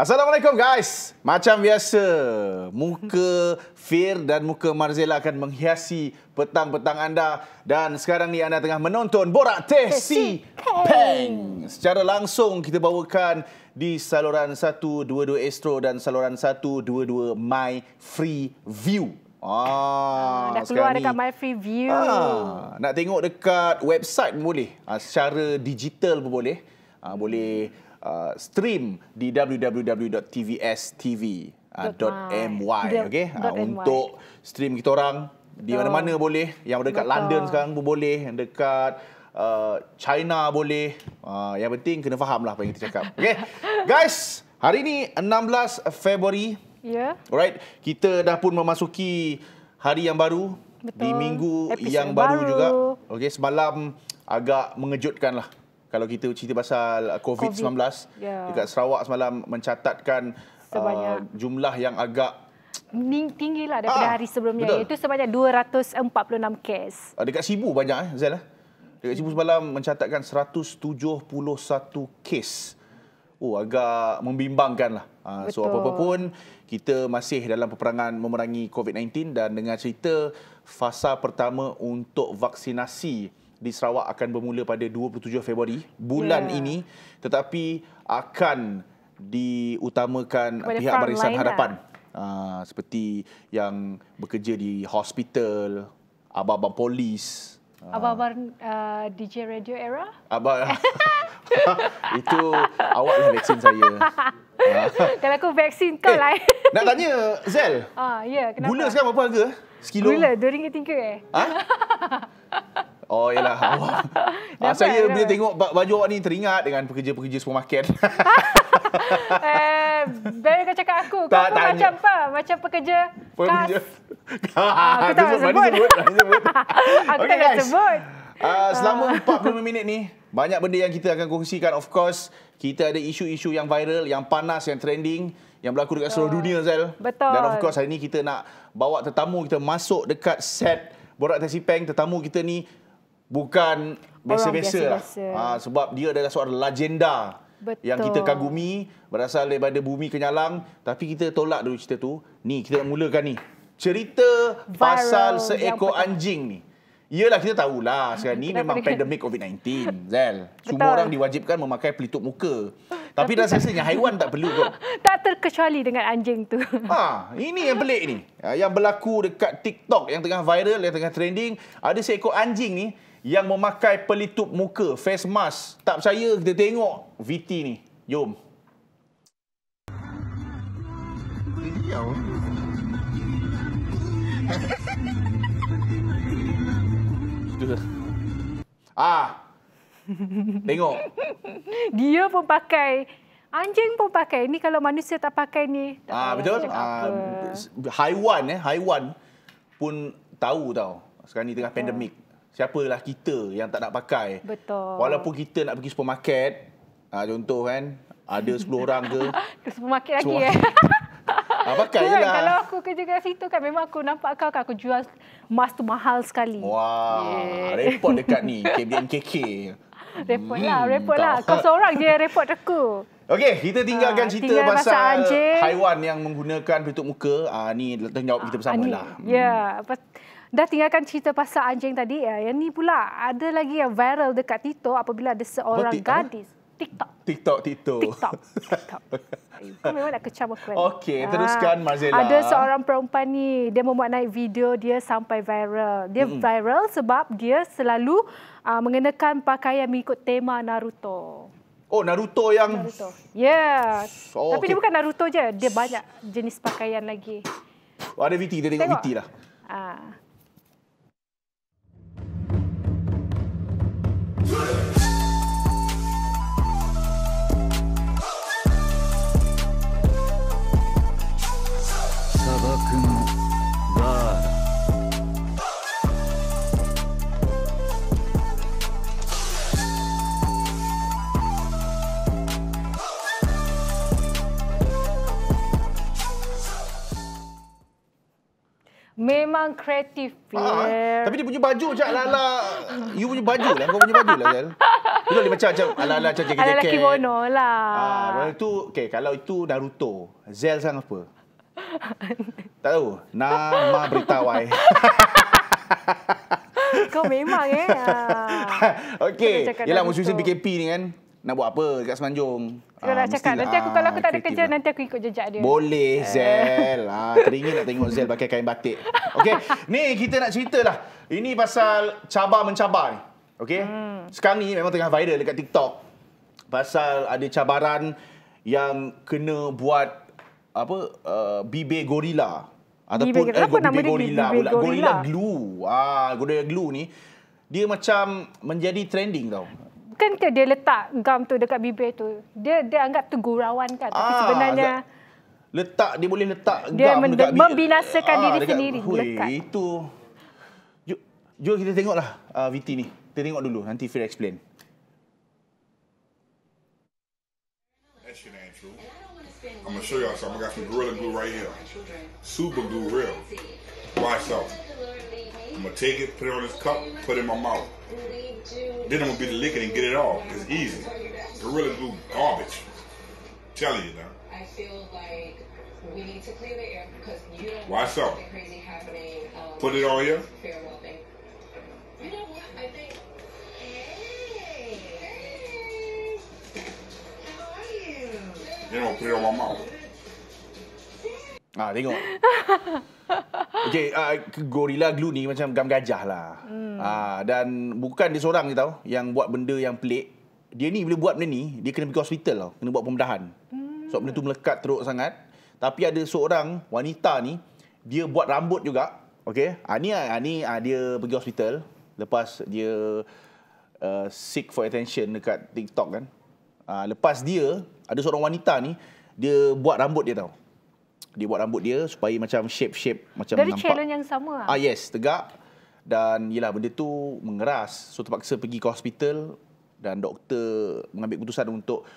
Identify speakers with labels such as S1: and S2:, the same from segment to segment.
S1: Assalamualaikum guys. Macam biasa, muka Fir dan muka Marzela akan menghiasi petang-petang anda dan sekarang ni anda tengah menonton Borak Teh Peng. Secara langsung kita bawakan di saluran 122 Astro dan saluran 122 My Free View. Ah, ah dah keluar dekat My
S2: Free View. Ah,
S1: nak tengok dekat website boleh. Ah, secara digital pun boleh. Ah, boleh uh, stream di www.tvstv.my okay? uh, untuk stream kita orang di mana-mana oh. boleh yang dekat Betul. London sekarang pun boleh yang dekat uh, China boleh uh, yang penting kena faham lah apa yang kita cakap Okay, guys hari ini 16 Februari ya yeah. alright kita dah pun memasuki hari yang baru Betul. di minggu Episode yang baru, baru. juga Okay, semalam agak mengejutkan lah kalau kita cerita pasal COVID-19 uh, COVID. yeah. dekat Sarawak semalam mencatatkan uh, jumlah yang agak
S2: tinggi lah daripada ah, hari sebelumnya betul. iaitu sebanyak 246 kes.
S1: Uh, dekat Sibu banyak eh Zel eh. Dekat Sibu semalam mencatatkan 171 kes. Oh agak membimbangkan lah. Uh, so apa-apa pun kita masih dalam peperangan memerangi COVID-19 dan dengan cerita fasa pertama untuk vaksinasi di Sarawak akan bermula pada 27 Februari bulan yeah. ini tetapi akan diutamakan Kepada pihak barisan lah. hadapan uh, seperti yang bekerja di hospital abang-abang polis ah.
S2: abang-abang uh, ah, DJ radio era
S1: abang itu awak yang lah vaksin saya
S2: kalau aku vaksin kau eh, lah eh,
S1: nak tanya Zel
S2: ah yeah, ya,
S1: gula sekarang berapa harga sekilo gula
S2: 2 ringgit 3 eh ha
S1: Oh yalah awak. Ah, saya dapat. bila tengok baju awak ni teringat dengan pekerja-pekerja supermarket.
S2: eh, kau cakap aku. kau tak macam apa? Macam pekerja,
S1: pekerja. kas. ah, aku ah, tak nak sebut. sebut.
S2: aku okay, tak nak sebut.
S1: Uh, selama 45 minit ni, banyak benda yang kita akan kongsikan. Of course, kita ada isu-isu yang viral, yang panas, yang trending yang berlaku dekat seluruh dunia Zel. Betul. Dan of course hari ni kita nak bawa tetamu kita masuk dekat set Borak Tasi Peng. Tetamu kita ni bukan biasa-biasa lah. Ha, sebab dia adalah seorang legenda Betul. yang kita kagumi berasal daripada bumi kenyalang. Tapi kita tolak dulu cerita tu. Ni kita nak mulakan ni. Cerita Viral pasal seekor anjing ni. Yelah kita tahulah sekarang ni memang pandemik COVID-19 Zel. Semua orang diwajibkan memakai pelitup muka. Tapi, Tapi dah rasanya haiwan tak perlu kot. Tak
S2: terkecuali dengan anjing tu. Ha,
S1: ini yang pelik ni. Ah, yang berlaku dekat TikTok yang tengah viral, yang tengah trending. Ada seekor anjing ni yang memakai pelitup muka, face mask. Tak percaya kita tengok VT ni. Jom. Ah. Tengok.
S2: Dia pun pakai Anjing pun pakai. Ini kalau manusia tak pakai ni. Ah betul. Ah
S1: haiwan eh, haiwan pun tahu tau. Sekarang ni tengah pandemik siapalah kita yang tak nak pakai.
S2: Betul. Walaupun
S1: kita nak pergi supermarket, uh, contoh kan, ada 10 orang ke.
S2: Ke supermarket lagi eh.
S1: Ha, pakai kan, lah. Kalau
S2: aku kerja kat situ kan memang aku nampak kau kan aku jual emas tu mahal sekali. Wah, yeah. repot dekat ni
S1: KBNKK.
S2: Repot lah, hmm, repot lah. Kau seorang je repot aku.
S1: Okey, kita tinggalkan ha, cerita tinggal pasal, pasal haiwan yang menggunakan pelitup muka. Ah ni tanggungjawab ha, kita bersama lah. Hmm.
S2: Ya, yeah. hmm. Dah tinggalkan cerita pasal anjing tadi. Ya. Yang ni pula ada lagi yang viral dekat TikTok apabila ada seorang apa, gadis. Apa? Eh? TikTok.
S1: TikTok, TikTok. TikTok. TikTok. Kau
S2: memang nak kecam aku. Kan? Okey, ah. teruskan Marzella. Ada seorang perempuan ni, dia memuat naik video dia sampai viral. Dia mm-hmm. viral sebab dia selalu uh, mengenakan pakaian mengikut tema Naruto.
S1: Oh, Naruto yang... Naruto.
S2: Ya. Yeah. Oh, Tapi okay. dia bukan Naruto je. Dia banyak jenis pakaian lagi.
S1: Oh, ada VT. Dia tengok, tengok. VT lah.
S2: Ah. Good. memang kreatif. Ah, ah. tapi dia
S1: punya baju macam ala-ala. you punya baju lah. Kau punya baju lah. Kan? Bila dia macam macam ala-ala macam jaket Ala kimono
S2: lah. Ah, kalau
S1: itu, okay, kalau itu Naruto. Zel sang apa? tak tahu. Nama beritawai.
S2: Kau memang eh.
S1: Okey, ialah musim PKP ni kan nak buat apa dekat Semanjung. Kalau ah, nak cakap, nanti aku, lah, kalau aku tak ada kerja,
S2: lah. nanti aku ikut jejak dia. Boleh, eh. Zel. ah,
S1: teringin nak tengok Zel pakai kain batik. Okay. ni kita nak cerita lah. Ini pasal cabar-mencabar. Okay. Hmm. Sekarang ni memang tengah viral dekat TikTok. Pasal ada cabaran yang kena buat apa uh, eh, bibe gorila ataupun bibe, eh, bibe gorila bibe pula gorila. gorila glue ah gorila glue ni dia macam menjadi trending tau
S2: ke dia letak gam tu dekat bibir tu? Dia dia anggap tu gurauan kan? Tapi ah, sebenarnya
S1: letak dia boleh letak gam dia men- dekat membinasakan ah, diri dekat, sendiri. Hui, lekat. itu. Jom kita tengoklah uh, ah, VT ni. Kita tengok dulu nanti Fir explain.
S3: I'm gonna show y'all something. I got some gorilla glue right here. Super glue real. Watch out. I'm gonna take it, put it on this cup, put it in my mouth. Then I'm gonna be the liquor and get it all. It's easy. Gorilla glue garbage. I'm telling you now. I feel like we need to clear the air because you don't Why so? crazy happening. Um, Put it on here. You know what? I think. Hey, hey. How are you? Then I'm gonna put it on my mouth.
S1: Ah, they going. Okey, uh, gorila glue ni macam gam gajah lah. Hmm. Uh, dan bukan dia seorang ni tau yang buat benda yang pelik. Dia ni bila buat benda ni, dia kena pergi hospital tau. Kena buat pembedahan. Hmm. Sebab benda tu melekat teruk sangat. Tapi ada seorang wanita ni, dia buat rambut juga. Okey, uh, ni, uh, ni uh, dia pergi hospital. Lepas dia uh, seek for attention dekat TikTok kan. Uh, lepas dia, ada seorang wanita ni, dia buat rambut dia tau dia buat rambut dia supaya macam shape-shape macam Dari nampak. Dari challenge
S2: yang sama lah. Ah,
S1: yes, tegak. Dan yelah, benda tu mengeras. So, terpaksa pergi ke hospital dan doktor mengambil keputusan untuk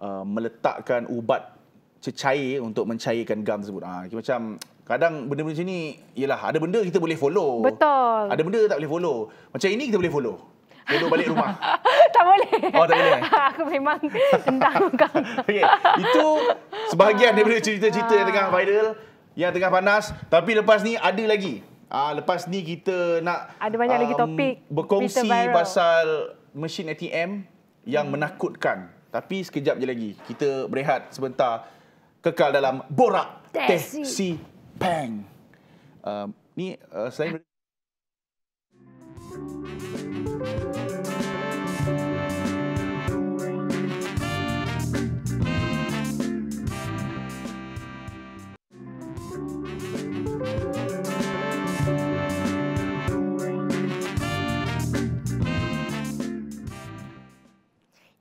S1: uh, meletakkan ubat cecair untuk mencairkan gam tersebut. Ah, ha, macam kadang benda-benda macam ni, yelah, ada benda kita boleh follow.
S2: Betul. Ada
S1: benda tak boleh follow. Macam ini kita boleh follow. Bodoh balik
S2: rumah. tak boleh. Oh, tak boleh. aku memang tendang kau.
S1: Okey. Itu sebahagian daripada cerita-cerita yang tengah ah. viral, yang tengah panas. Tapi lepas ni ada lagi. Ah, lepas ni kita nak
S2: ada banyak um, lagi topik berkongsi
S1: pasal mesin ATM yang hmm. menakutkan. Tapi sekejap je lagi. Kita berehat sebentar. Kekal dalam Borak Teh Si Peng. Um, ni uh, selain...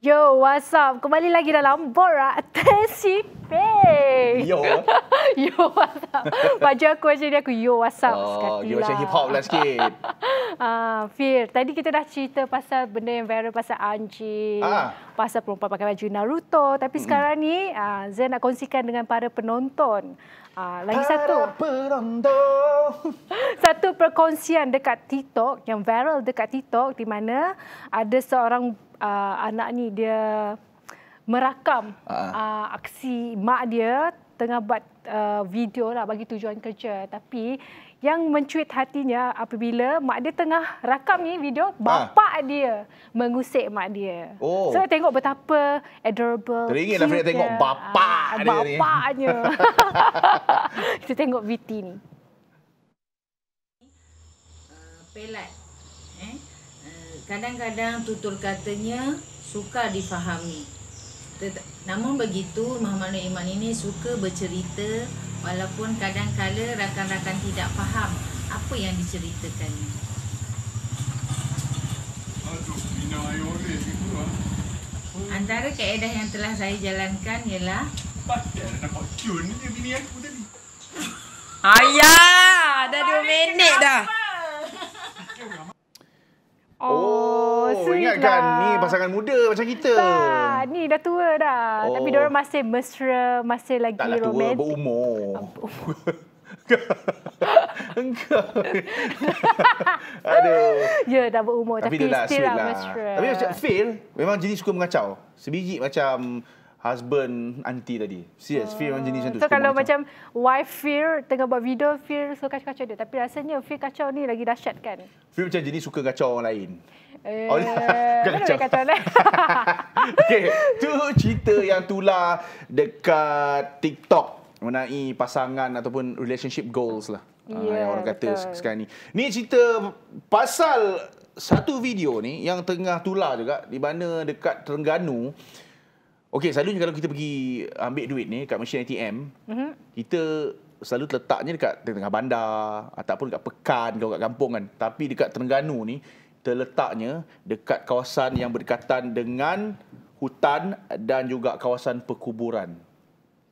S2: Yo, what's up? Kembali lagi dalam Bora Tensi Pay.
S3: Yo. yo,
S2: what's up? Baju aku macam ni aku, yo, what's up? Oh, yo macam lah. hip-hop lah sikit. ah, Fir, tadi kita dah cerita pasal benda yang viral pasal anjing. Ah. Pasal perempuan pakai baju Naruto. Tapi mm-hmm. sekarang ni, ah, Zen nak kongsikan dengan para penonton. Ah, lagi para satu.
S1: penonton.
S2: satu perkongsian dekat TikTok, yang viral dekat TikTok di mana ada seorang uh, anak ni dia merakam uh-huh. uh, aksi mak dia tengah buat uh, video lah bagi tujuan kerja tapi yang mencuit hatinya apabila mak dia tengah rakam ni video ah. bapa ha. dia mengusik mak dia. Oh. So tengok betapa adorable. Teringin dah nak tengok bapa. ha, dia bapaknya. Ah, ni. Bapaknya. Kita tengok VT ni.
S4: Uh, pelat kadang-kadang tutur katanya suka difahami. Tet- namun begitu, Mahmanul Iman ini suka bercerita walaupun kadang-kala rakan-rakan tidak faham apa yang
S2: diceritakannya. Antara kaedah yang telah saya jalankan ialah Ayah, dah 2 minit dah.
S1: ingatkan lah. ni pasangan muda macam kita. Tak,
S2: ni dah tua dah. Oh. Tapi dia masih mesra, masih lagi romantik. Taklah tua,
S1: berumur. Ah, Engkau. Aduh.
S2: Ya, dah berumur. Tapi, tapi dia still lah. lah. Tapi macam Phil,
S1: memang jenis suka mengacau. Sebiji macam husband auntie tadi. Serious, uh, ah, fear macam jenis macam So kalau
S2: macam, wife fear tengah buat video, fear suka kacau-kacau dia. Tapi rasanya fear kacau ni lagi dahsyat kan?
S1: Fear macam jenis suka kacau orang lain. Eh, oh, bukan kacau. kacau lah. okay, tu cerita yang tular dekat TikTok mengenai pasangan ataupun relationship goals lah. Yeah, yang orang kata betul. sekarang ni. Ni cerita pasal satu video ni yang tengah tular juga di mana dekat Terengganu Okey, selalunya kalau kita pergi ambil duit ni kat mesin ATM, mm-hmm. kita selalu letaknya dekat tengah bandar ataupun dekat pekan kau kat kampung kan. Tapi dekat Terengganu ni terletaknya dekat kawasan yang berdekatan dengan hutan dan juga kawasan perkuburan.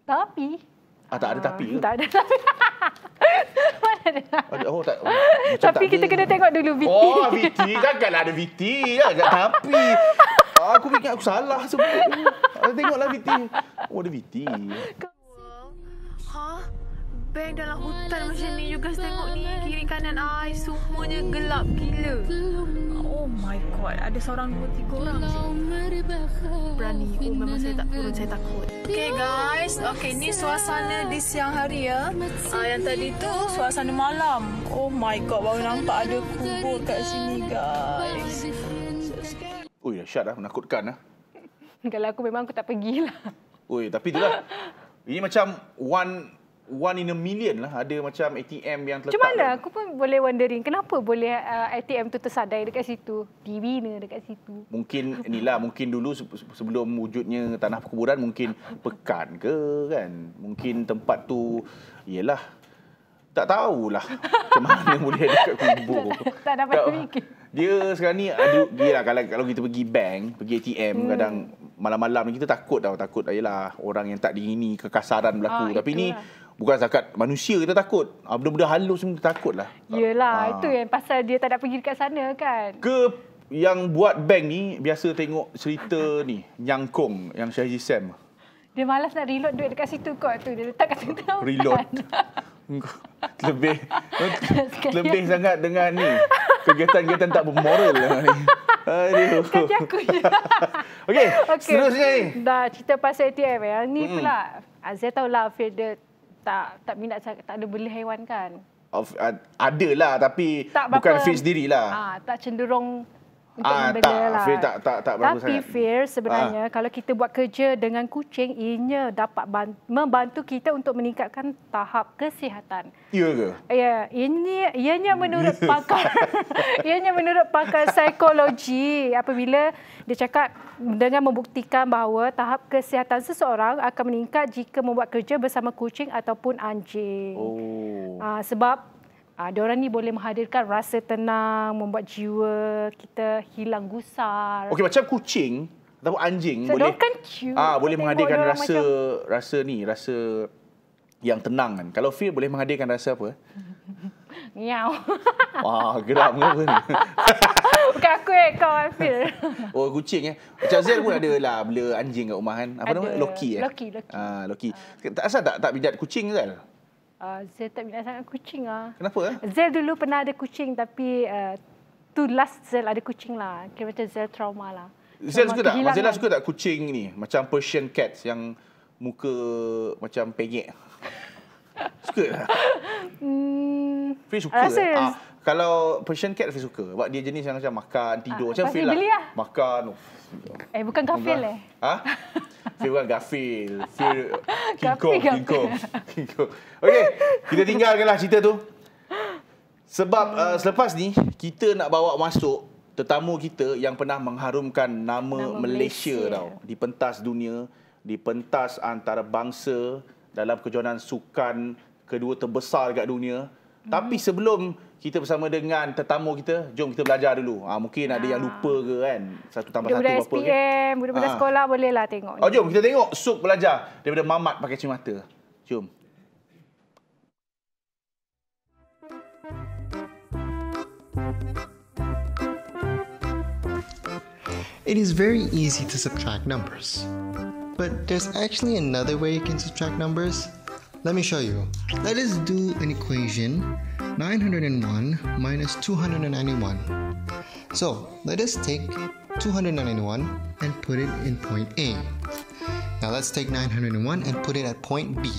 S1: Tapi ah, tak ada ah, tapi ke?
S2: Tak ada tapi.
S1: Oh, tak, oh, tapi tak
S2: kita kena tengok dulu VT. Oh, VT.
S1: Takkanlah ada VT. Lah. Tapi. Aku fikir aku salah sebenarnya. Kita tengoklah VT. Oh, ada VT.
S2: Hah? Bank dalam hutan macam ni. You guys tengok ni. Kiri kanan I. Semuanya
S4: gelap gila.
S2: Oh my god. Ada seorang dua tiga orang sini. Berani. aku, Oh, memang saya tak turun. Saya takut. Okay guys. Okay, ni suasana di siang hari ya. Uh, yang tadi tu suasana malam. Oh my god. Baru nampak ada kubur kat sini guys.
S1: Oh ya, syat lah, Menakutkan ah.
S2: kalau aku memang aku tak pergi lah.
S1: Oi, tapi itulah. ini macam one one in a million lah ada macam ATM yang terletak. Macam mana? Kan.
S2: Aku pun boleh wondering kenapa boleh uh, ATM tu tersadai dekat situ? TV ni dekat situ.
S1: Mungkin ni lah. mungkin dulu sebelum wujudnya tanah perkuburan mungkin pekan ke kan? Mungkin tempat tu, yelah. Tak tahulah macam mana boleh dekat kubur. tak dapat fikir. Dia sekarang ni, dia lah kalau, kalau kita pergi bank, pergi ATM hmm. kadang malam-malam ni kita takut tau takut ayalah orang yang tak diingini kekasaran berlaku ah, tapi ni Bukan zakat manusia kita takut. Ah, benda-benda halus semua kita takut lah.
S2: Yelah, ha. itu yang pasal dia tak nak pergi dekat sana kan.
S1: Ke yang buat bank ni, biasa tengok cerita ni, yang Kong, yang Syahji Sam.
S2: Dia malas nak reload duit dekat situ kot tu. Dia letak
S3: kat tengah Reload. Kan?
S1: lebih lebih sangat dengan ni kegiatan-kegiatan tak bermoral lah ni. Aduh. Kaki aku je. Okey, okay. seterusnya ni.
S2: Dah cerita pasal ATM ya. Ni mm. pula Azza ah, tahu lah Afir dia tak tak minat tak ada beli haiwan kan.
S1: Of, uh, ada lah tapi tak bukan fit sendiri lah. Ah,
S2: tak cenderung
S1: untuk ah, membela tak, lah. Tak, tak, tak Tapi sangat. fear sebenarnya ah.
S2: kalau kita buat kerja dengan kucing ianya dapat membantu kita untuk meningkatkan tahap kesihatan. Ya ke? Ya, ini ianya hmm. menurut pakar ianya menurut pakar psikologi apabila dia cakap dengan membuktikan bahawa tahap kesihatan seseorang akan meningkat jika membuat kerja bersama kucing ataupun anjing. Oh. Ah, sebab Ah, diorang ni boleh menghadirkan rasa tenang, membuat jiwa kita hilang gusar. Okey,
S1: macam kucing atau anjing so, boleh kan
S2: cute. Ah, boleh menghadirkan rasa macam...
S1: rasa ni, rasa yang tenang kan. Kalau Phil boleh menghadirkan rasa apa?
S2: Miau.
S1: Wah, geram ke apa ni?
S2: Bukan aku eh, kau Phil.
S1: oh, kucing eh. Macam Zel pun ada lah bila anjing kat rumah kan. Apa ada. nama? Loki eh. Loki, Loki. Ah, Loki. Uh. Tak asal tak, tak bijak kucing ke kan?
S2: Ah, Z tak minat sangat kucing lah. Kenapa? Eh? Zel dulu pernah ada kucing tapi uh, tu last Zel ada kucing lah. Kira macam Zel trauma lah. Zel suka tak? Zel suka
S1: kan? tak kucing ni? Macam Persian cats yang muka macam penyek. suka tak? Hmm, Fish suka. Rasa, ah kalau Persian cat lebih suka sebab dia jenis yang macam makan, tidur, ah, macam feel lah. Makan. Oh.
S2: Eh bukan gafil eh.
S1: Ha? Feel bukan gafil. Feel
S2: kinko,
S1: kinko. Okay, kita tinggalkanlah cerita tu. Sebab uh, selepas ni kita nak bawa masuk tetamu kita yang pernah mengharumkan nama, Malaysia, Malaysia tau di pentas dunia, di pentas antarabangsa dalam kejohanan sukan kedua terbesar dekat dunia. Tapi mhm. sebelum kita bersama dengan tetamu kita. Jom kita belajar dulu. Ha, mungkin ada yang lupa ke kan? Satu tambah satu berapa. Budak ah. SPM, budak-budak ha. sekolah
S2: bolehlah tengok. Oh,
S1: jom kita tengok sup belajar daripada Mamat pakai cermata. Jom.
S3: It is very easy to subtract numbers. But there's actually another way you can subtract numbers. Let me show you. Let us do an equation 901 minus 291. So let us take 291 and put it in point A. Now let's take 901 and put it at point B.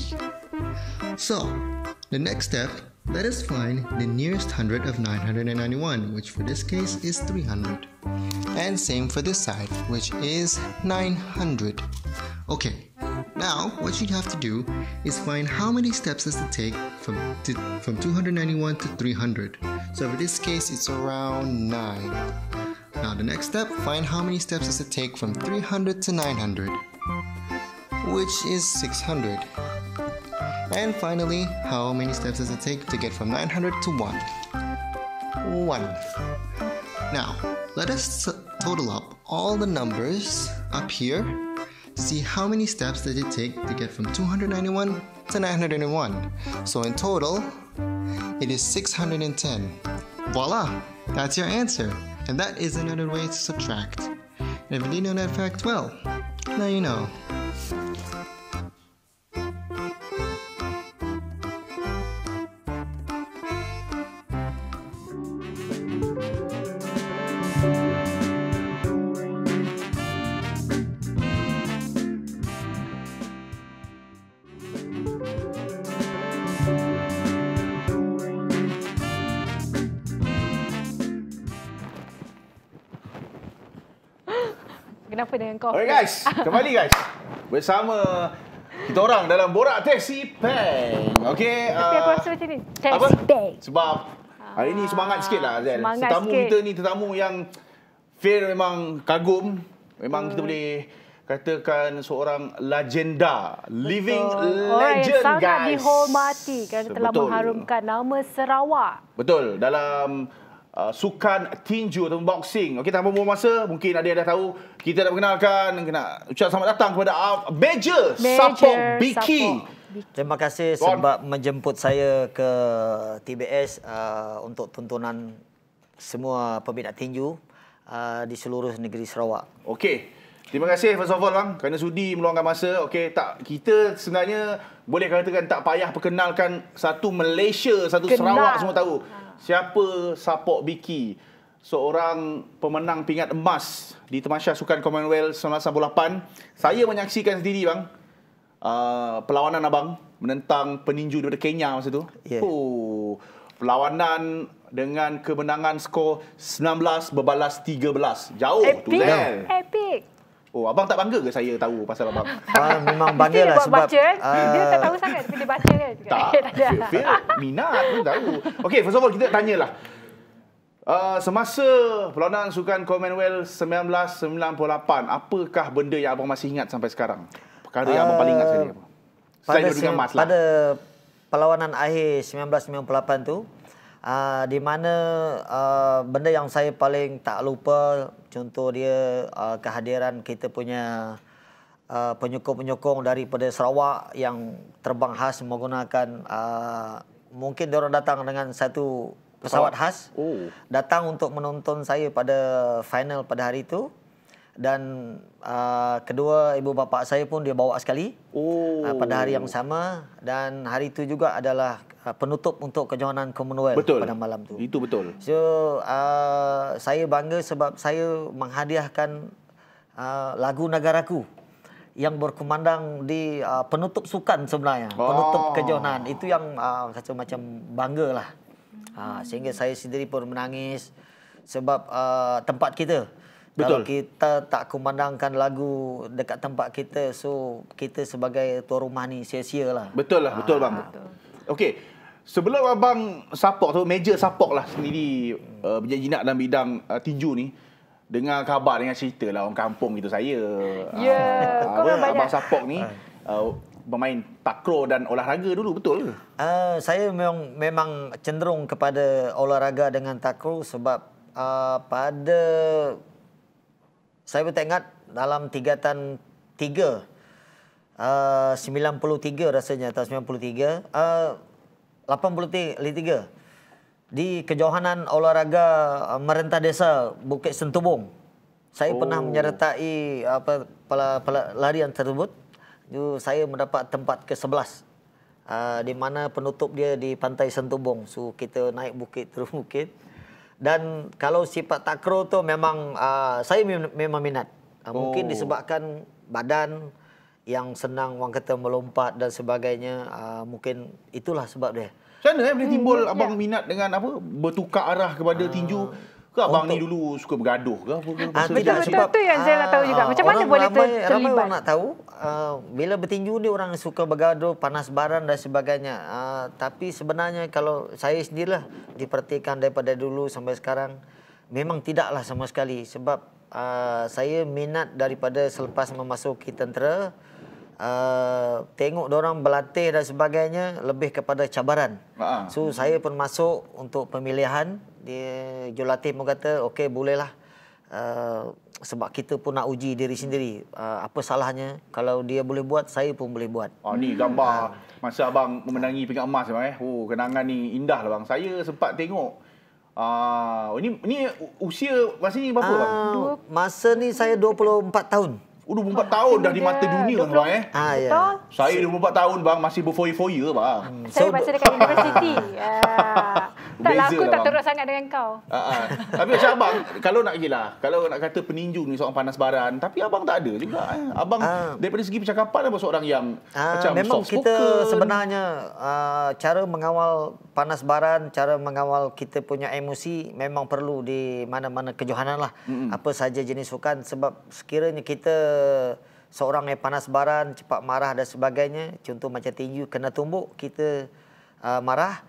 S3: So the next step, let us find the nearest hundred of 991, which for this case is 300. And same for this side, which is 900. Okay, now, what you have to do is find how many steps does it take from, to, from 291 to 300. So for this case, it's around 9. Now the next step, find how many steps does it take from 300 to 900, which is 600. And finally, how many steps does it take to get from 900 to 1? 1. Now, let us total up all the numbers up here see how many steps did it take to get from 291 to 901. So in total, it is 610. Voila! That's your answer. And that is another way to subtract. And if you didn't know that fact, well, now you know.
S2: kau. Alright guys, kembali
S1: guys. Bersama kita orang dalam Borak Taxi Pang. Okay. Tapi aku uh,
S2: rasa macam ni. Taxi Pang.
S1: Sebab ah. hari ni semangat sikit lah Azel. tetamu sikit. kita ni, tetamu yang Fair memang kagum. Memang hmm. kita boleh katakan seorang legenda. Betul. Living legend guys. Orang yang sangat dihormati
S2: kerana Betul. telah mengharumkan nama Sarawak.
S1: Betul. Dalam uh, sukan tinju atau boxing. Okey, tanpa membuang masa, mungkin ada yang dah tahu, kita nak perkenalkan,
S4: nak ucap selamat datang kepada uh, Major, Major Biki. Terima kasih Go sebab on. menjemput saya ke TBS uh, untuk tuntunan semua pembina tinju uh, di seluruh negeri Sarawak. Okey.
S1: Terima kasih first of all bang kerana sudi meluangkan masa. Okey, tak kita sebenarnya boleh katakan tak payah perkenalkan satu Malaysia, satu Kenal. Sarawak semua tahu. Ha. Siapa support Biki? Seorang pemenang pingat emas di Temasya Sukan Commonwealth 1988. Saya menyaksikan sendiri bang. Uh, perlawanan abang menentang peninju daripada Kenya masa itu. Yeah. Oh, perlawanan dengan kemenangan skor 19 berbalas 13. Jauh Epic. tu kan.
S2: Epic.
S1: Oh, abang tak bangga ke saya tahu pasal abang? Ah, memang bangga lah sebab... Baca, uh, dia tak ah. tahu
S2: sangat tapi dia baca kan? Tak. Fil, eh,
S1: minat pun tahu. Okay, first of all, kita tanyalah. Uh, ah, semasa perlawanan sukan Commonwealth 1998, apakah
S4: benda yang abang masih ingat sampai sekarang? Perkara yang uh, abang paling ingat sekali apa?
S1: Ah, pada, dengan mas lah. Pada
S4: perlawanan akhir 1998 tu, uh, di mana uh, benda yang saya paling tak lupa contoh dia uh, kehadiran kita punya penyokong penyokong-penyokong daripada Sarawak yang terbang khas menggunakan uh, mungkin dia datang dengan satu pesawat, pesawat khas oh. datang untuk menonton saya pada final pada hari itu dan uh, kedua ibu bapa saya pun dia bawa sekali
S3: oh. uh, pada hari yang
S4: sama dan hari itu juga adalah Ha, penutup untuk kejohanan Commonwealth betul. pada
S1: malam tu. Itu betul.
S4: So uh, saya bangga sebab saya menghadiahkan uh, lagu negaraku yang berkumandang di uh, penutup sukan sebenarnya, oh. penutup kejohanan. Itu yang uh, kata macam banggalah. Uh, sehingga saya sendiri pun menangis sebab uh, tempat kita Betul. Kalau kita tak kumandangkan lagu dekat tempat kita, so kita sebagai tuan rumah ni sia-sialah.
S1: Betul lah, betul bang. Okay. Sebelum abang support tu, major support lah sendiri uh, eh, berjinak dalam bidang uh, tinju ni. Dengar khabar, dengar cerita lah orang kampung gitu saya.
S4: Ya, yeah, uh, kau banyak. Abang
S1: support ni, uh, bermain takro dan olahraga
S4: dulu betul ke? Uh, ah, saya memang, memang cenderung kepada olahraga dengan takro sebab uh, pada saya ingat dalam tingkatan 3 uh, 93 rasanya atau 93 uh, 83 di kejohanan olahraga merentah desa Bukit Sentubung. Saya oh. pernah menyertai apa pala, pala, larian tersebut. Itu saya mendapat tempat ke-11. Uh, ah, di mana penutup dia di Pantai Sentubung. So kita naik bukit terus bukit. Dan kalau sifat takraw tu memang uh, saya memang minat. Uh, oh. Mungkin disebabkan badan yang senang orang kata melompat dan sebagainya uh, mungkin itulah sebab dia.
S1: Macam mana eh, boleh timbul hmm, ya, abang ya. minat dengan apa bertukar arah kepada uh, tinju ke abang untuk, ni dulu suka bergaduh ke apa ke? Uh, tidak betul, sebab yang saya nak tahu juga macam mana boleh ramai, terlibat. Ramai orang nak
S4: tahu uh, bila bertinju ni orang suka bergaduh panas baran dan sebagainya uh, tapi sebenarnya kalau saya sendirilah dipertikan daripada dulu sampai sekarang memang tidaklah sama sekali sebab Uh, saya minat daripada selepas memasuki tentera, Eh, tengok orang berlatih dan sebagainya lebih kepada cabaran. Ha. So hmm. saya pun masuk untuk pemilihan di jurulatih pun kata okey bolehlah uh, sebab kita pun nak uji diri sendiri uh, apa salahnya kalau dia boleh buat saya pun boleh buat. Ah oh, ni gambar ha. masa abang
S1: memenangi pingat emas abang eh. Oh kenangan ni indah lah bang. Saya sempat tengok ah uh, ini ni usia masih berapa uh, bang? Ah, masa ni saya 24 tahun. Udah 24 tahun dah di mata dunia tu eh. Ha, ya. Saya 24 tahun bang masih berfoya-foya bang. Hmm. Saya
S2: so, baca dekat universiti. Ya.
S1: Yeah. Tak aku tak lah, teruk
S2: sangat dengan kau.
S1: Ha, ha. Tapi macam abang, kalau nak gila, kalau nak kata peninju ni seorang panas baran, tapi abang tak ada juga. Eh. Abang ha. daripada segi percakapan apa seorang yang ha, macam memang soft kita
S4: sebenarnya uh, cara mengawal panas baran, cara mengawal kita punya emosi memang perlu di mana-mana kejohanan lah. Mm-hmm. Apa saja jenis sukan sebab sekiranya kita seorang yang panas baran, cepat marah dan sebagainya. Contoh macam tinju kena tumbuk, kita uh, marah.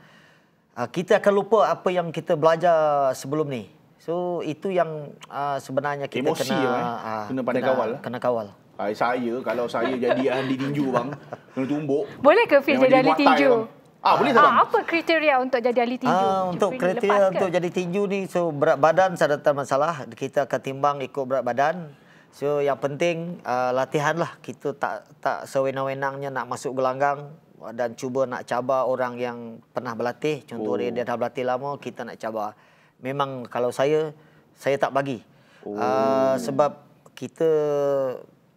S4: Uh, kita akan lupa apa yang kita belajar sebelum ni. So itu yang uh, sebenarnya kita Emosi kena, lah, eh. kena, kena, kawal, lah. kena
S1: kawal. Hai, saya kalau saya jadi ahli tinju bang, kena tumbuk.
S4: Boleh ke Phil jadi ahli
S2: tinju? Ah, boleh Ah, apa kriteria untuk jadi ahli tinju? Ah, untuk Jufri kriteria untuk
S4: jadi tinju ni, so berat badan saya datang masalah. Kita akan timbang ikut berat badan. So yang penting uh, latihan lah kita tak tak sewenang-wenangnya nak masuk gelanggang dan cuba nak cabar orang yang pernah berlatih. Contoh oh. dia, dia oh. dah berlatih lama kita nak cabar. Memang kalau saya saya tak bagi. Uh, oh. sebab kita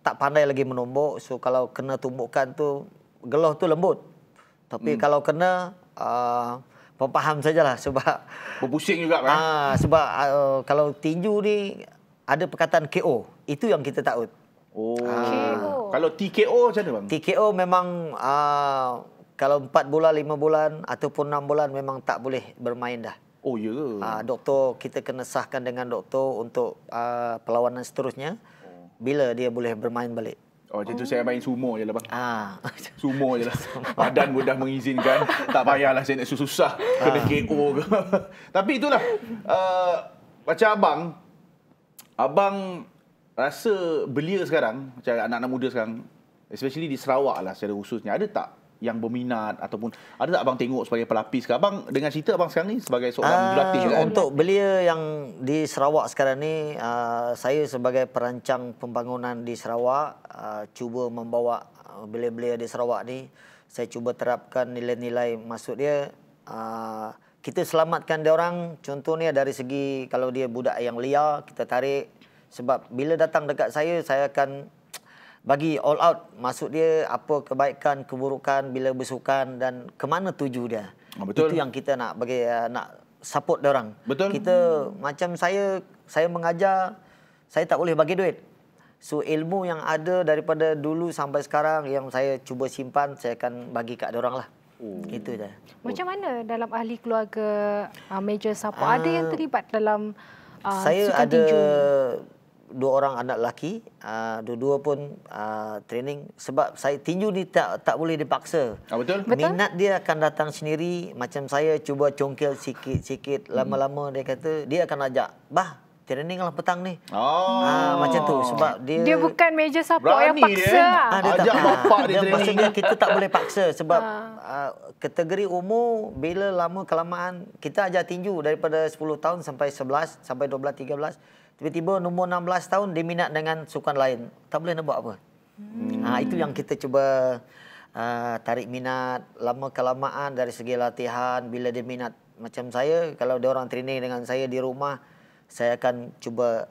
S4: tak pandai lagi menumbuk so kalau kena tumbukan tu geloh tu lembut tapi hmm. kalau kena uh, faham sajalah sebab berpusing juga kan uh, sebab uh, kalau tinju ni ada perkataan KO. Itu yang kita takut. Oh. Uh, Kalau TKO macam mana bang? TKO memang uh, kalau 4 bulan, 5 bulan ataupun 6 bulan memang tak boleh bermain dah. Oh ya. Yeah. Uh, doktor kita kena sahkan dengan doktor untuk uh, perlawanan seterusnya oh. bila dia boleh bermain balik. Oh, macam tu saya main sumo je lah bang. Ah. Sumo je lah. Badan pun dah
S1: mengizinkan. Tak payahlah saya nak susah. Kena ah. KO ke. Tapi itulah. Uh, macam abang, Abang rasa belia sekarang, macam anak-anak muda sekarang, especially di Sarawak lah secara khususnya, ada tak yang berminat ataupun ada tak abang tengok sebagai pelapis ke? Abang dengan cerita abang sekarang ni sebagai seorang uh, juga untuk kan? Untuk
S4: belia yang di Sarawak sekarang ni, uh, saya sebagai perancang pembangunan di Sarawak, uh, cuba membawa belia-belia di Sarawak ni, saya cuba terapkan nilai-nilai maksud dia, uh, kita selamatkan dia orang contohnya dari segi kalau dia budak yang liar kita tarik sebab bila datang dekat saya saya akan bagi all out masuk dia apa kebaikan keburukan bila bersukan dan ke mana tuju dia ah, betul. itu yang kita nak bagi eh, nak support dia orang betul kita hmm. macam saya saya mengajar saya tak boleh bagi duit so ilmu yang ada daripada dulu sampai sekarang yang saya cuba simpan saya akan bagi kat dia orang lah Oh. Itu dah. Macam
S2: mana dalam ahli keluarga uh, ah, Major Sapa? Uh, ada yang ah, terlibat dalam uh, Saya suka ada tinju?
S4: dua orang anak lelaki. Uh, Dua-dua pun uh, training. Sebab saya tinju ni tak tak boleh dipaksa. Ah, betul? Minat dia akan datang sendiri. Macam saya cuba congkel sikit-sikit. Lama-lama hmm. dia kata, dia akan ajak. Bah, training lah petang ni. Oh. Ah, macam tu sebab dia Dia bukan
S2: meja support Berani yang paksa. Dia. Eh? Ah, dia Ajak tak, bapak dia training.
S4: Maksudnya kita tak boleh paksa sebab ah. uh, kategori umur bila lama kelamaan kita ajar tinju daripada 10 tahun sampai 11 sampai 12 13 tiba-tiba nombor 16 tahun dia minat dengan sukan lain. Tak boleh nak buat apa. Hmm. Ah, itu yang kita cuba Uh, tarik minat lama kelamaan dari segi latihan bila dia minat macam saya kalau dia orang training dengan saya di rumah saya akan cuba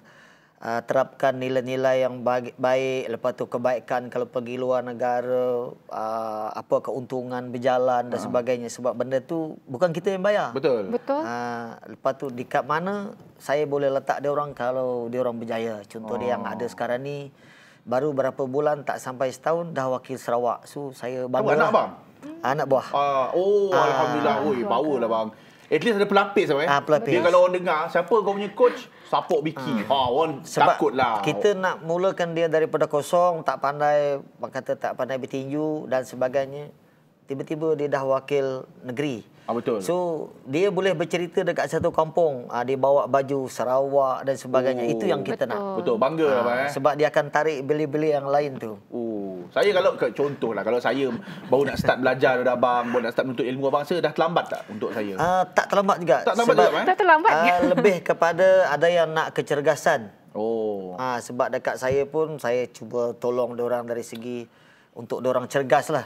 S4: uh, terapkan nilai-nilai yang baik lepas tu kebaikan kalau pergi luar negara uh, apa keuntungan berjalan dan uh. sebagainya sebab benda tu bukan kita yang bayar betul betul uh, lepas tu di kat mana saya boleh letak dia orang kalau dia orang berjaya contoh oh. dia yang oh. ada sekarang ni baru berapa bulan tak sampai setahun dah wakil Sarawak so saya bangga anak lah. bang anak buah uh, oh uh, alhamdulillah oi power lah bang.
S1: At least ada pelapis
S4: apa eh. Ah, pelapis. Dia kalau orang
S1: dengar, siapa kau punya coach, support Biki. Ah. Ha, orang Sebab takutlah. kita
S4: nak mulakan dia daripada kosong, tak pandai, kata tak pandai bertinju dan sebagainya. Tiba-tiba dia dah wakil negeri. Ah, betul. So, dia boleh bercerita dekat satu kampung. Ah, dia bawa baju Sarawak dan sebagainya. Oh, Itu yang kita betul. nak. Betul, bangga lah, ah, apa eh. Sebab dia akan tarik beli-beli yang lain tu.
S1: Oh. Saya kalau ke, lah, kalau saya baru nak start belajar dari abang, baru nak start menuntut ilmu abang saya dah terlambat tak untuk saya?
S4: Uh, tak terlambat juga. Tak terlambat sebab, juga. Eh?
S2: Tak terlambat. Uh,
S4: lebih kepada ada yang nak kecergasan. Oh. Uh, sebab dekat saya pun saya cuba tolong dia orang dari segi untuk dia orang cergas lah.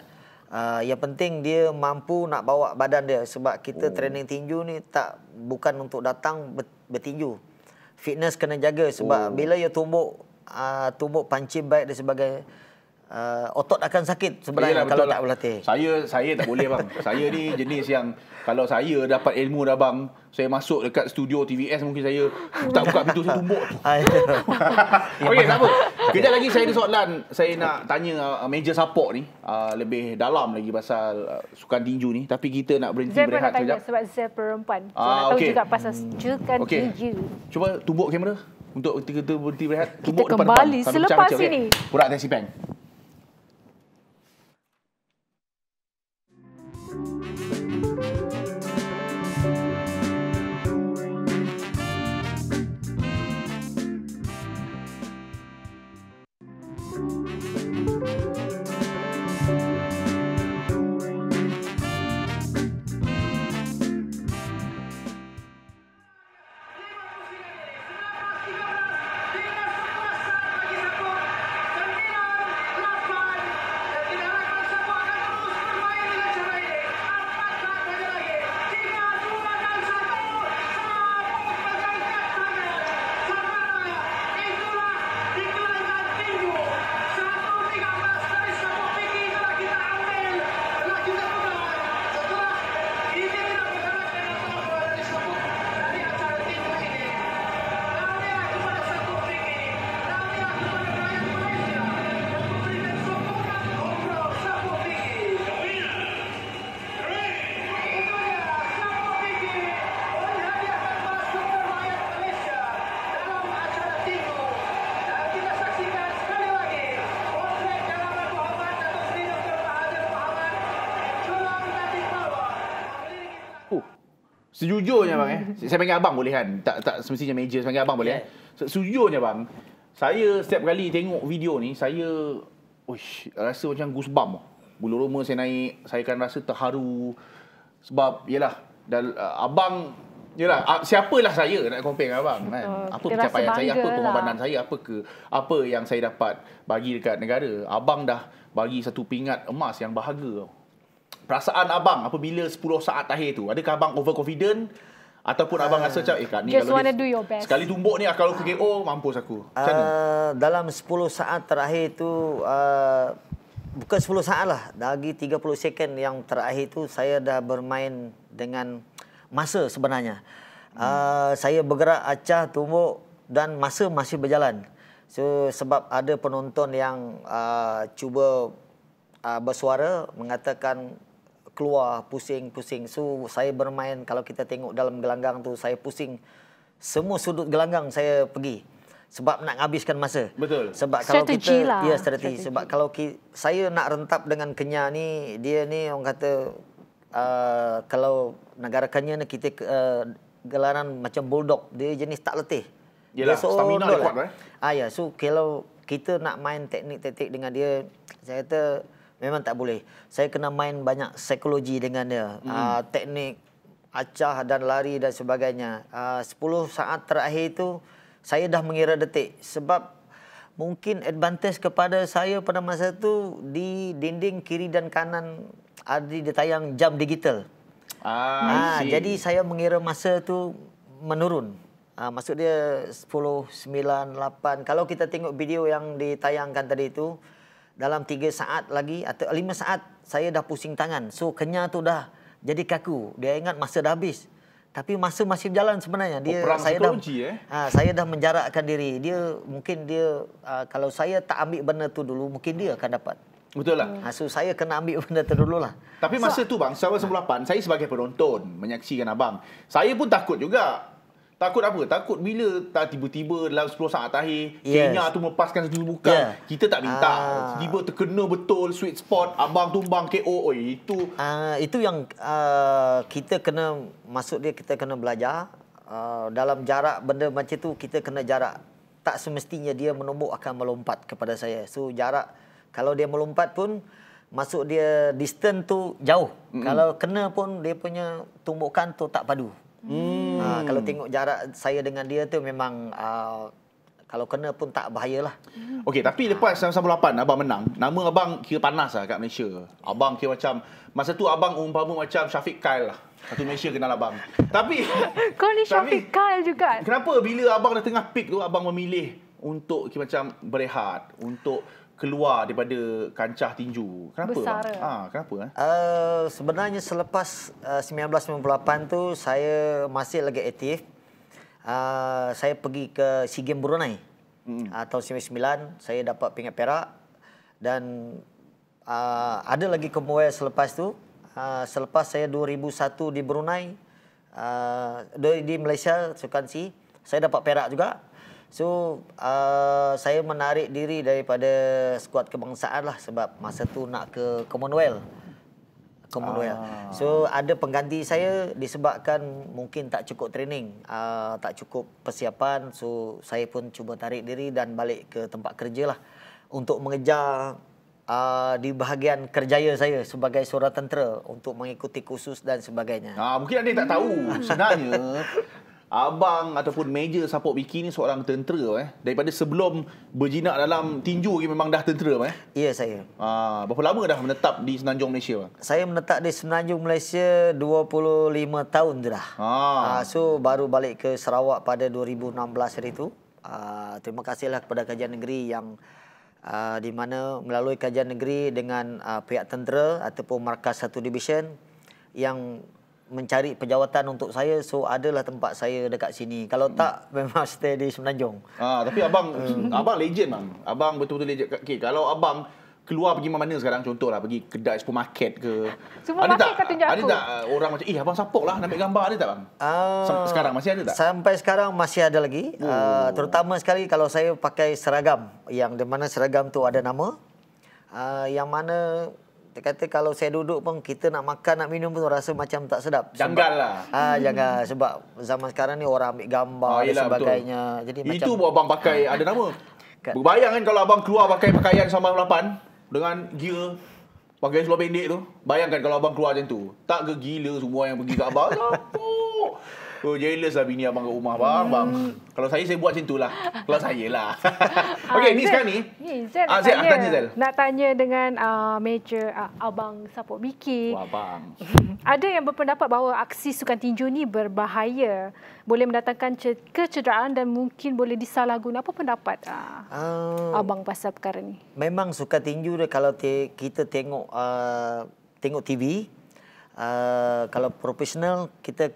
S4: Uh, yang penting dia mampu nak bawa badan dia sebab kita oh. training tinju ni tak bukan untuk datang bertinju. Fitness kena jaga sebab oh. bila dia tumbuk uh, tumbuk panci baik dan sebagainya uh, otot akan sakit sebenarnya Yalah, kalau tak lah. berlatih. Saya
S1: saya tak boleh bang. saya ni jenis yang kalau saya dapat ilmu dah bang, saya masuk dekat studio TVS mungkin saya tak buka pintu
S4: saya tumbuk.
S1: Okey, tak apa. Kejap lagi saya ada soalan, saya nak tanya uh, major support ni uh, lebih dalam lagi pasal uh, sukan tinju ni, tapi kita nak berhenti Saya berehat sekejap.
S2: Sebab saya perempuan. So uh, tahu okay. juga pasal hmm. sukan okay. tinju.
S1: Cuba tumbuk kamera untuk kita berhenti berehat. Tumbuk kita kembali depan. selepas ini. Okay. Pura tensi tensi pen. thank you sejujurnya bang eh. Saya panggil abang boleh kan? Tak tak semestinya major saya panggil abang boleh eh. Sejujurnya bang, saya setiap kali tengok video ni saya uish rasa macam goosebump. Bulu roma saya naik, saya kan rasa terharu sebab yalah dan uh, abang yalah uh, ah, siapalah saya nak compare dengan abang kan. Uh, apa pencapaian saya, apa pengorbanan lah. saya, apa ke apa yang saya dapat bagi dekat negara. Abang dah bagi satu pingat emas yang bahagia tau perasaan abang apabila 10 saat terakhir tu adakah abang overconfident ataupun uh, abang ah. rasa macam eh kat ni just kalau wanna
S2: do your best. sekali
S1: tumbuk ni ah, kalau aku KO mampus aku
S4: macam uh, dalam 10 saat terakhir tu uh, bukan 10 saat lah lagi 30 second yang terakhir tu saya dah bermain dengan masa sebenarnya hmm. uh, saya bergerak acah tumbuk dan masa masih berjalan so sebab ada penonton yang uh, cuba uh, bersuara mengatakan keluar pusing-pusing. So saya bermain kalau kita tengok dalam gelanggang tu saya pusing semua sudut gelanggang saya pergi sebab nak habiskan masa. Betul. Sebab kalau strategi kita lah. ya strategi. strategi sebab kalau ki, saya nak rentap dengan Kenya ni dia ni orang kata uh, kalau negara Kenya ni kita uh, gelaran macam bulldog dia jenis tak letih.
S1: Yalah, dia stamina dia kuat eh.
S4: Ah ya, so kalau kita nak main teknik-teknik dengan dia saya kata memang tak boleh. Saya kena main banyak psikologi dengan dia. Hmm. Uh, teknik acah dan lari dan sebagainya. Ah, uh, 10 saat terakhir itu saya dah mengira detik sebab mungkin advantage kepada saya pada masa itu di dinding kiri dan kanan ada ditayang jam digital. Ah, ha, jadi saya mengira masa tu menurun. Ha, maksud dia 10, 9, 8. Kalau kita tengok video yang ditayangkan tadi itu, dalam tiga saat lagi atau lima saat saya dah pusing tangan. So kenyal tu dah jadi kaku. Dia ingat masa dah habis. Tapi masa masih berjalan sebenarnya. Dia Operang saya dah eh? Ah, saya dah menjarakkan diri. Dia mungkin dia ah, kalau saya tak ambil benda tu dulu mungkin dia akan dapat. Betul lah. Ha, so saya kena ambil benda tu dulu lah. Tapi masa so, tu bang, saya
S1: 2008, saya sebagai penonton menyaksikan abang. Saya pun takut juga. Takut apa? Takut bila tak tiba-tiba dalam 10 saat terakhir yes. Kenya tu melepaskan sendiri buka. Yeah. Kita tak minta. Ah. Tiba
S4: terkena betul sweet spot abang tumbang KO. oh itu ah, itu yang uh, kita kena masuk dia kita kena belajar uh, dalam jarak benda macam tu kita kena jarak. Tak semestinya dia menombok akan melompat kepada saya. So jarak kalau dia melompat pun masuk dia distance tu jauh. Mm-hmm. Kalau kena pun dia punya tumbukan tu tak padu. Hmm. Uh, kalau tengok jarak saya dengan dia tu memang uh, kalau kena pun tak bahayalah. Hmm. Okey, tapi lepas ha.
S1: Uh. abang menang, nama abang kira panas lah kat Malaysia. Abang kira macam masa tu abang umpama macam Syafiq Kyle lah. Satu Malaysia kenal abang. tapi kau ni Syafiq
S2: Kyle juga.
S1: Kenapa bila abang dah tengah peak tu abang memilih untuk kira macam berehat, untuk keluar daripada kancah tinju. Kenapa? ah Ha, kenapa? Eh?
S4: Uh, sebenarnya selepas eh, uh, 1998 tu saya masih lagi aktif. Uh, saya pergi ke SEA Games Brunei. Hmm. Uh, tahun 99 saya dapat pingat perak dan uh, ada lagi kemuai selepas tu. Uh, selepas saya 2001 di Brunei, uh, di, di Malaysia, Sukansi, saya dapat perak juga. So uh, saya menarik diri daripada skuad kebangsaan lah sebab masa tu nak ke Commonwealth. Commonwealth. Ah. So ada pengganti saya disebabkan mungkin tak cukup training, uh, tak cukup persiapan. So saya pun cuba tarik diri dan balik ke tempat kerja lah untuk mengejar Uh, di bahagian kerjaya saya sebagai surat tentera untuk mengikuti khusus dan sebagainya. Ah, mungkin ada yang tak tahu. Sebenarnya, abang ataupun
S1: major support Vicky ni seorang tentera eh daripada sebelum berjinak dalam tinju ni memang dah tentera eh ya saya ah berapa lama dah menetap di semenanjung Malaysia bang
S4: saya menetap di semenanjung Malaysia 25 tahun dah ah. ah so baru balik ke Sarawak pada 2016 hari tu ah terima kasihlah kepada kajian negeri yang Uh, di mana melalui kajian negeri dengan uh, pihak tentera ataupun markas satu division yang mencari pejawatan untuk saya so adalah tempat saya dekat sini kalau hmm. tak memang stay di Semenanjung ah tapi abang hmm. abang legend bang
S1: abang betul-betul legend okay, kalau abang keluar pergi mana sekarang contohlah pergi kedai supermarket ke supermarket kau tunjuk aku tak eh, orang macam eh abang support lah ambil gambar ada tak bang
S4: uh, ah, sekarang masih ada tak sampai sekarang masih ada lagi ah, oh. terutama sekali kalau saya pakai seragam yang di mana seragam tu ada nama uh, yang mana kata kalau saya duduk pun kita nak makan nak minum pun rasa macam tak sedap. Janggal lah. Ah ha, janggal sebab zaman sekarang ni orang ambil gambar ha, ialah, dan sebagainya. Jadi macam Itu buat abang pakai ha. ada
S1: nama. Berbayang kan kalau abang keluar pakai pakaian sama lapan dengan gear pakaian seluar pendek tu. Bayangkan kalau abang keluar macam tu. Tak ke gila semua yang pergi ke abang. Oh, jealous lah bini abang kat rumah bang, hmm. bang. Kalau saya, saya buat cintulah, itulah. Kalau saya lah. Ah, okay, ah, ni sekarang ni.
S2: Zed, ah, tanya, Zed. Nak tanya dengan uh, major uh, abang support Miki. Wah, abang. Ada yang berpendapat bahawa aksi sukan tinju ni berbahaya. Boleh mendatangkan kecederaan dan mungkin boleh disalahguna. Apa pendapat uh,
S4: uh,
S2: abang pasal perkara ni?
S4: Memang sukan tinju dia kalau te- kita tengok uh, tengok TV, Uh, kalau profesional kita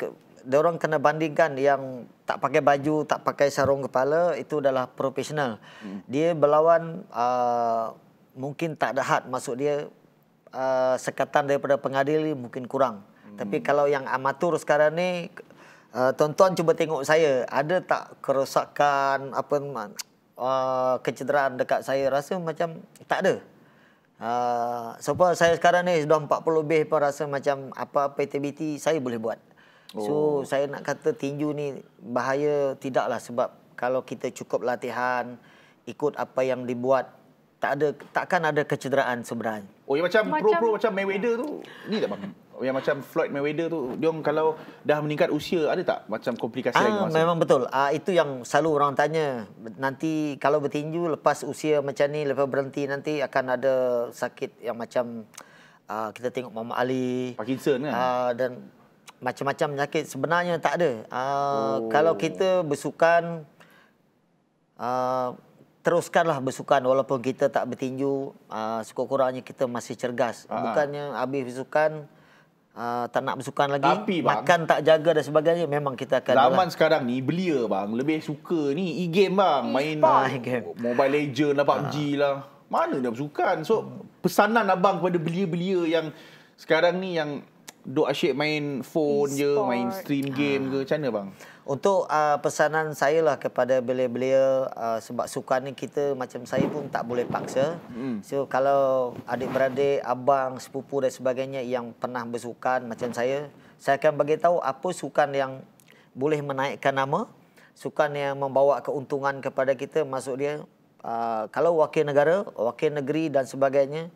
S4: dia orang kena bandingkan yang tak pakai baju, tak pakai sarung kepala itu adalah profesional. Hmm. Dia berlawan uh, mungkin tak ada had masuk dia uh, sekatan daripada pengadili mungkin kurang. Hmm. Tapi kalau yang amatur sekarang ni uh, tuan-tuan cuba tengok saya ada tak kerosakan apa uh, kecederaan dekat saya rasa macam tak ada. Uh, sebab saya sekarang ni sudah 40 lebih pun rasa macam apa-apa aktiviti saya boleh buat. So oh. saya nak kata tinju ni bahaya tidaklah sebab kalau kita cukup latihan ikut apa yang dibuat tak ada takkan ada kecederaan sebenarnya. Oh yang macam pro-pro macam, macam Mayweather tu. Ni tak bang. Yang macam Floyd Mayweather tu dia kalau dah meningkat usia ada tak macam komplikasi ah, lagi memang betul. Ah itu yang selalu orang tanya. Nanti kalau bertinju lepas usia macam ni lepas berhenti nanti akan ada sakit yang macam ah, kita tengok Mama Ali Parkinson kan. Ah dan macam-macam penyakit sebenarnya tak ada. Uh, oh. Kalau kita bersukan, uh, teruskanlah bersukan walaupun kita tak bertinju, uh, sekurang-kurangnya kita masih cergas. Aha. Bukannya habis bersukan, uh, tak nak bersukan lagi, Tapi, bang, makan tak jaga dan sebagainya, memang kita akan... Zaman dalam.
S1: sekarang ni, belia bang, lebih suka ni e-game bang, main uh, e Mobile Legend lah, PUBG uh. lah. Mana dia bersukan? So, pesanan abang kepada belia-belia yang sekarang ni yang duk
S4: asyik main phone e je, main stream game ha. ke, ah. macam mana bang? Untuk uh, pesanan saya lah kepada belia-belia uh, sebab sukan ni kita macam saya pun tak boleh paksa. Mm. So kalau adik-beradik, abang, sepupu dan sebagainya yang pernah bersukan macam saya, saya akan bagi tahu apa sukan yang boleh menaikkan nama, sukan yang membawa keuntungan kepada kita masuk dia. Uh, kalau wakil negara, wakil negeri dan sebagainya,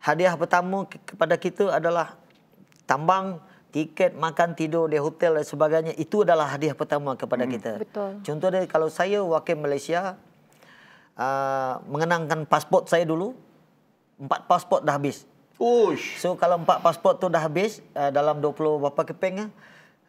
S4: hadiah pertama kepada kita adalah tambang tiket makan tidur di hotel dan sebagainya itu adalah hadiah pertama kepada hmm. kita. Betul. Contohnya kalau saya wakil Malaysia uh, mengenangkan pasport saya dulu empat pasport dah habis. Ush. So kalau empat pasport tu dah habis uh, dalam 20 berapa keping ah uh,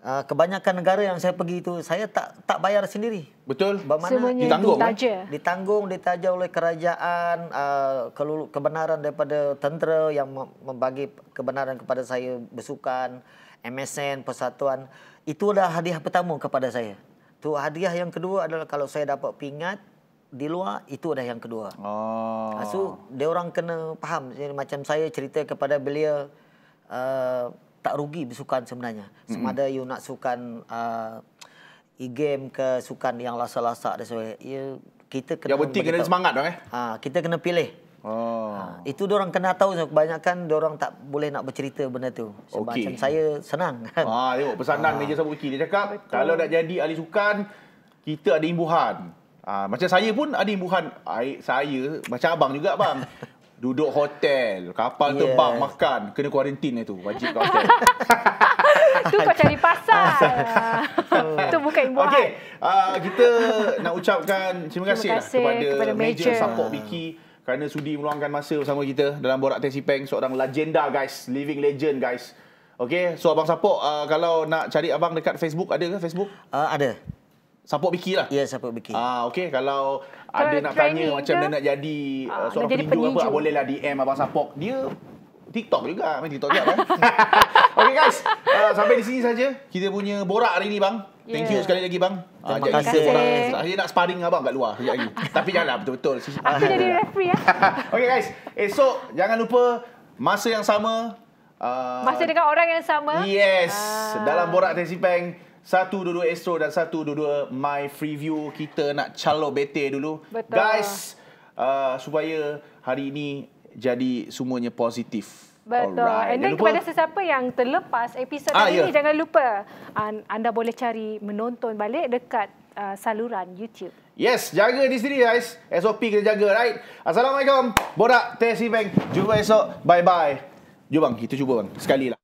S4: Ah, kebanyakan negara yang saya pergi itu saya tak tak bayar sendiri. Betul. Semuanya ditanggung. Eh? Ditaja. Ditanggung ditaja oleh kerajaan uh, kebenaran daripada tentera yang membagi kebenaran kepada saya besukan MSN persatuan itu adalah hadiah pertama kepada saya. Tu hadiah yang kedua adalah kalau saya dapat pingat di luar itu adalah yang kedua. Oh. Ah, so, dia orang kena faham macam saya cerita kepada beliau uh, tak rugi bersukan sebenarnya. Mm-hmm. Sama ada you nak sukan uh, e-game ke sukan yang lasak-lasak dan sebagainya. kita kena Ya penting kena semangat dong eh. Ha, kita kena pilih. Oh. Ha, itu orang kena tahu kebanyakan orang tak boleh nak bercerita benda tu. Sebab okay. macam saya senang. Kan? Ah, ha, tengok pesanan meja ha.
S1: sabuk kiri dia cakap Betul. kalau nak jadi ahli sukan kita ada imbuhan. Ha, macam saya pun ada imbuhan saya macam abang juga bang. duduk hotel, kapal yeah. terbang, makan, kena kuarantin itu. Lah wajib kat hotel. tu kau cari pasal. Itu
S2: bukan yang buat. Okay.
S1: Uh, kita nak ucapkan terima kasih, terima lah kasih kepada, kepada major, major support Vicky. Kerana sudi meluangkan masa bersama kita dalam Borak Taxi Peng. Seorang legenda guys. Living legend guys. Okay. So Abang Sapok, uh, kalau nak cari Abang dekat Facebook, ada ke Facebook? Uh, ada support Biki lah. Ya, yeah, support Biki. Ah, okay. Kalau ada nak tanya macam dia nak jadi uh, seorang jadi peninju, peninju, apa, bolehlah DM Abang Sapok. Dia TikTok juga. Main TikTok juga, kan? okay, guys. Uh, sampai di sini saja. Kita punya borak hari ini, bang. Thank yeah. you sekali lagi, bang. Ah, Terima uh, kasih. Saya nak sparring abang kat luar sekejap lagi. Tapi janganlah, betul-betul. Aku jadi referee, ya. okay, guys. Esok, jangan lupa masa yang sama. Uh, masa dengan
S2: orang yang sama.
S1: Yes. Uh. Dalam borak Tensi Peng. Satu dua-dua Astro dan satu dua-dua My Free View kita nak calok bete dulu. Betul. Guys, uh, supaya hari ini jadi semuanya positif. Betul. Alright. And then kepada
S2: sesiapa yang terlepas episod ah, hari yeah. ini jangan lupa anda boleh cari menonton balik dekat uh, saluran YouTube.
S1: Yes, jaga di sini guys. SOP kena jaga, right? Assalamualaikum. Borak TSC e Bank. Jumpa esok. Bye-bye. Jom bang, kita cuba bang. Sekali lah.